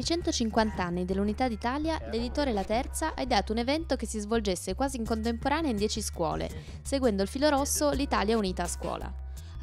i 150 anni dell'Unità d'Italia, l'editore La Terza ha ideato un evento che si svolgesse quasi in contemporanea in 10 scuole, seguendo il filo rosso L'Italia unita a scuola.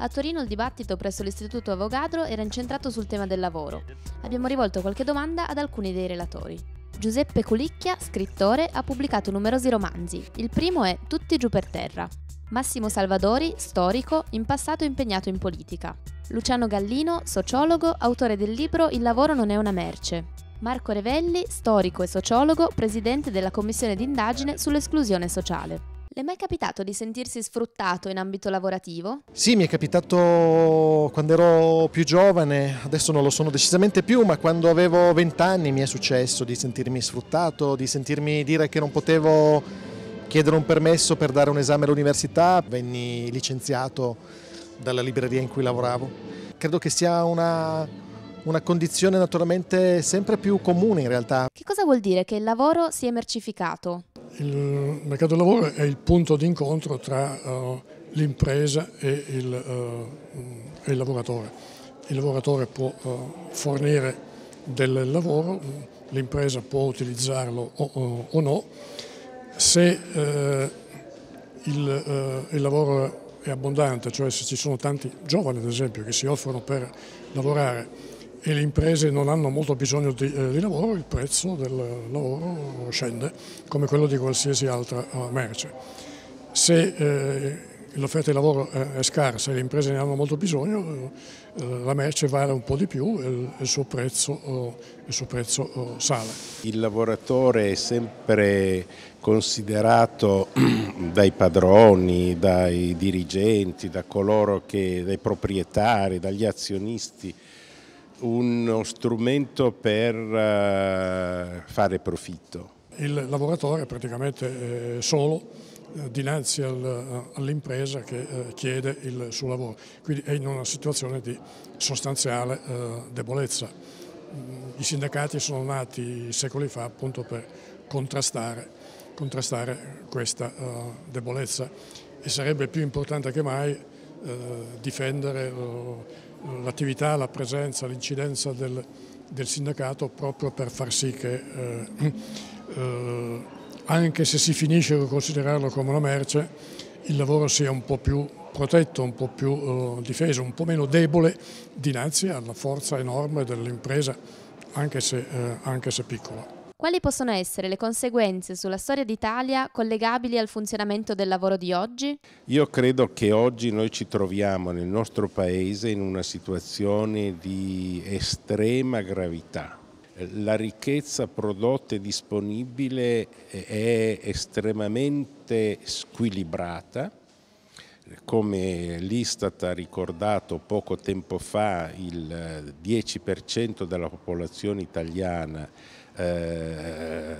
A Torino il dibattito presso l'Istituto Avogadro era incentrato sul tema del lavoro. Abbiamo rivolto qualche domanda ad alcuni dei relatori. Giuseppe Culicchia, scrittore, ha pubblicato numerosi romanzi. Il primo è Tutti giù per terra, Massimo Salvadori, storico, in passato impegnato in politica. Luciano Gallino, sociologo, autore del libro Il lavoro non è una merce. Marco Revelli, storico e sociologo, presidente della commissione d'indagine sull'esclusione sociale. Le è mai capitato di sentirsi sfruttato in ambito lavorativo? Sì, mi è capitato quando ero più giovane, adesso non lo sono decisamente più, ma quando avevo vent'anni mi è successo di sentirmi sfruttato, di sentirmi dire che non potevo chiedere un permesso per dare un esame all'università, venni licenziato dalla libreria in cui lavoravo. Credo che sia una, una condizione naturalmente sempre più comune in realtà. Che cosa vuol dire che il lavoro si è mercificato? Il mercato del lavoro è il punto di incontro tra uh, l'impresa e, uh, e, il lavoratore. Il lavoratore può uh, fornire del lavoro, l'impresa può utilizzarlo o, o no se eh, il, eh, il, lavoro è abbondante, cioè se ci sono tanti giovani ad esempio che si offrono per lavorare e le imprese non hanno molto bisogno di, eh, di lavoro, il prezzo del lavoro scende come quello di qualsiasi altra eh, merce. Se eh, l'offerta di lavoro eh, è scarsa e le imprese ne hanno molto bisogno, eh, eh, la merce vale un po' di più e il suo prezzo, il suo prezzo sale. Il lavoratore è sempre considerato dai padroni, dai dirigenti, da che, dai proprietari, dagli azionisti, uno strumento per fare profitto. Il lavoratore è praticamente solo eh, dinanzi al, eh, all'impresa che eh, chiede il suo lavoro, quindi è in una situazione di sostanziale eh, debolezza. I sindacati sono nati secoli fa appunto per contrastare, contrastare questa eh, debolezza e sarebbe più importante che mai eh, difendere l'attività, la presenza, l'incidenza del, del, sindacato proprio per far sì che anche se si finisce per considerarlo come una merce, il lavoro sia un po' più protetto, un po' più eh, difeso, un po' meno debole dinanzi alla forza enorme dell'impresa, anche, eh, anche se piccola. Quali possono essere le conseguenze sulla storia d'Italia collegabili al funzionamento del lavoro di oggi? Io credo che oggi noi ci troviamo nel nostro Paese in una situazione di estrema gravità la ricchezza prodotta e disponibile è estremamente squilibrata. Come l'Istat ha ricordato poco tempo fa, il 10% della popolazione italiana eh,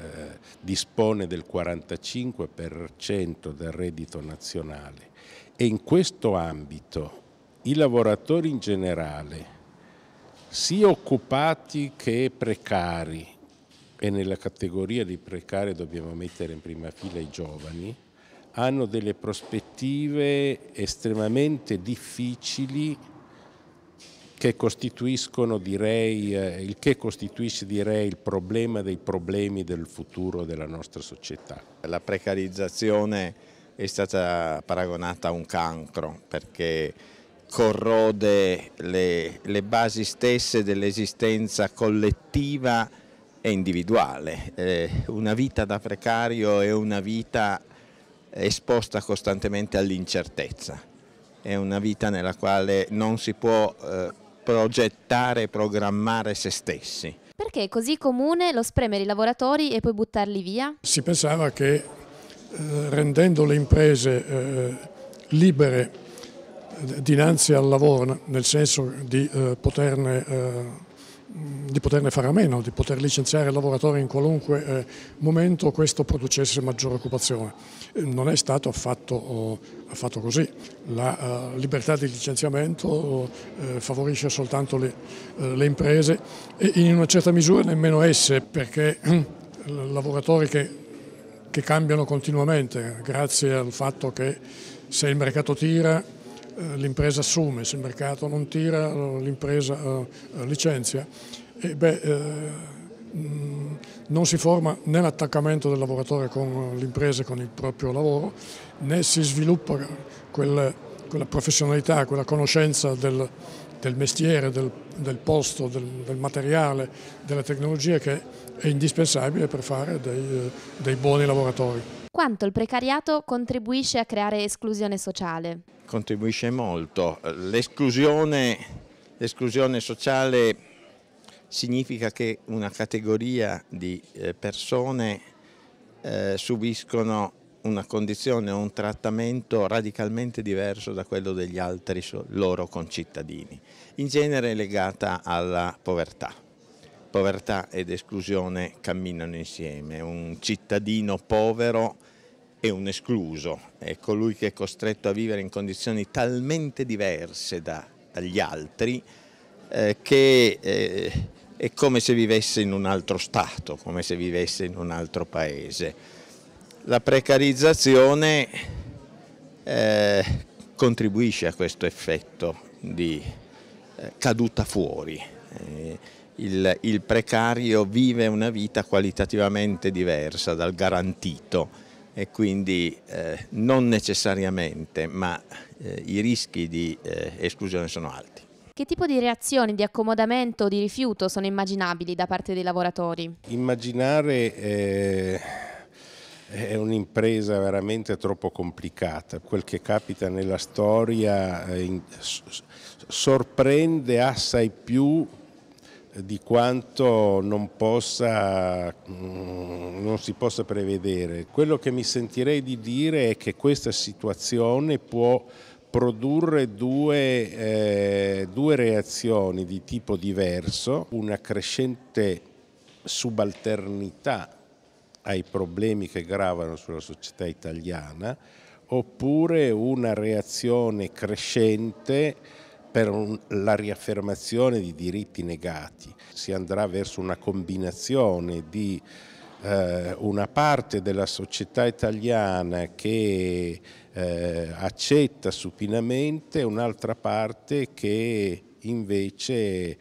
dispone del 45% del reddito nazionale e in questo ambito i lavoratori in generale sia occupati che precari, e nella categoria di precari dobbiamo mettere in prima fila i giovani, hanno delle prospettive estremamente difficili che costituiscono direi, eh, il che costituisce direi il problema dei problemi del futuro della nostra società. La precarizzazione è stata paragonata a un cancro perché corrode le, le basi stesse dell'esistenza collettiva e individuale. Eh, una vita da precario è una vita esposta costantemente all'incertezza, è una vita nella quale non si può eh, progettare e programmare se stessi. Perché è così comune lo spremere i lavoratori e poi buttarli via? Si pensava che eh, rendendo le imprese eh, libere dinanzi al lavoro, nel senso di, eh, poterne, eh, di poterne, fare a meno, di poter licenziare il lavoratore in qualunque eh, momento, questo producesse maggiore occupazione. Non è stato affatto, oh, affatto così. La uh, libertà di licenziamento oh, favorisce soltanto le, le imprese e in una certa misura nemmeno esse, perché lavoratori che, che cambiano continuamente grazie al fatto che se il mercato tira eh, l'impresa assume, se il mercato non tira l'impresa eh, eh, licenzia. E beh, non si forma né l'attaccamento del lavoratore con l'impresa e con il proprio lavoro, né si sviluppa quella, quella professionalità, quella conoscenza del, del mestiere, del, del posto, del, del, materiale, della tecnologia che è indispensabile per fare dei, dei buoni lavoratori quanto il precariato contribuisce a creare esclusione sociale? Contribuisce molto. L'esclusione sociale significa che una categoria di eh, persone eh, subiscono una condizione o un trattamento radicalmente diverso da quello degli altri loro concittadini, in genere legata alla povertà povertà ed esclusione camminano insieme, un cittadino povero è un escluso, è colui che è costretto a vivere in condizioni talmente diverse da, dagli altri eh, che eh, è come se vivesse in un altro Stato, come se vivesse in un altro Paese. La precarizzazione eh, contribuisce a questo effetto di eh, caduta fuori. Eh, il, il precario vive una vita qualitativamente diversa dal garantito e quindi eh, non necessariamente, ma eh, i rischi di eh, esclusione sono alti. Che tipo di reazioni, di accomodamento o di rifiuto sono immaginabili da parte dei lavoratori? Immaginare eh, è un'impresa veramente troppo complicata. Quel che capita nella storia eh, in, sorprende assai più di quanto non, possa, mm, non si possa prevedere. Quello che mi sentirei di dire è che questa situazione può produrre due, eh, due reazioni di tipo diverso, una crescente subalternità ai problemi che gravano sulla società italiana, oppure una reazione crescente per un, la riaffermazione di diritti negati. Si andrà verso una combinazione di eh, una parte della società italiana che eh, accetta supinamente e un'altra parte che invece eh,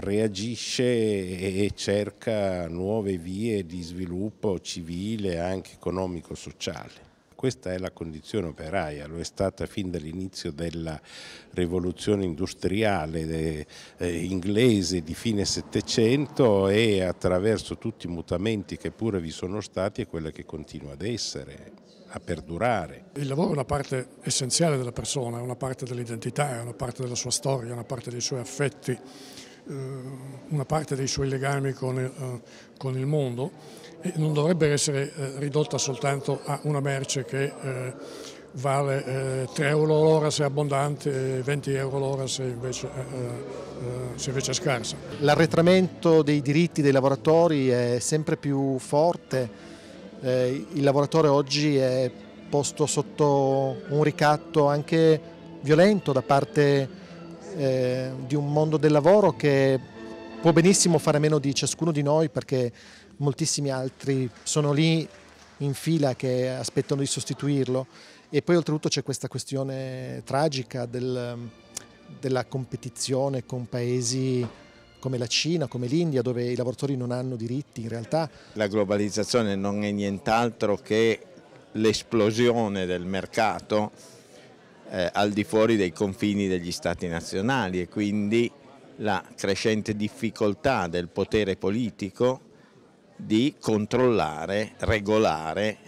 reagisce e cerca nuove vie di sviluppo civile anche economico-sociale. Questa è la condizione operaia, lo è stata fin dall'inizio della rivoluzione industriale eh, inglese di fine Settecento e attraverso tutti i mutamenti che pure vi sono stati è quella che continua ad essere, a perdurare. Il lavoro è una parte essenziale della persona, è una parte dell'identità, è una parte della sua storia, è una parte dei suoi affetti eh, una parte dei suoi legami con, eh, con il mondo e non dovrebbe essere eh, ridotta soltanto a una merce che vale 3 euro l'ora se è abbondante e 20 euro l'ora se invece, se invece è scarsa. L'arretramento dei diritti dei lavoratori è sempre più forte, il lavoratore oggi è posto sotto un ricatto anche violento da parte eh, di un mondo del lavoro che può benissimo fare meno di ciascuno di noi perché moltissimi altri sono lì in fila che aspettano di sostituirlo e poi oltretutto c'è questa questione tragica del, della competizione con paesi come la Cina, come l'India, dove i lavoratori non hanno diritti in realtà. La globalizzazione non è nient'altro che l'esplosione del mercato eh, al di fuori dei confini degli stati nazionali e quindi la crescente difficoltà del potere politico di controllare, regolare,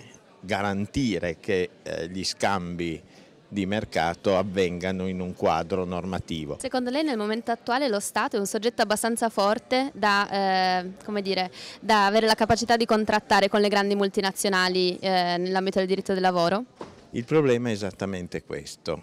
garantire che eh, gli scambi di mercato avvengano in un quadro normativo. Secondo lei nel momento attuale lo Stato è un soggetto abbastanza forte da, eh, dire, da avere la capacità di contrattare con le grandi multinazionali eh, nell'ambito del diritto del lavoro? Il problema è esattamente questo.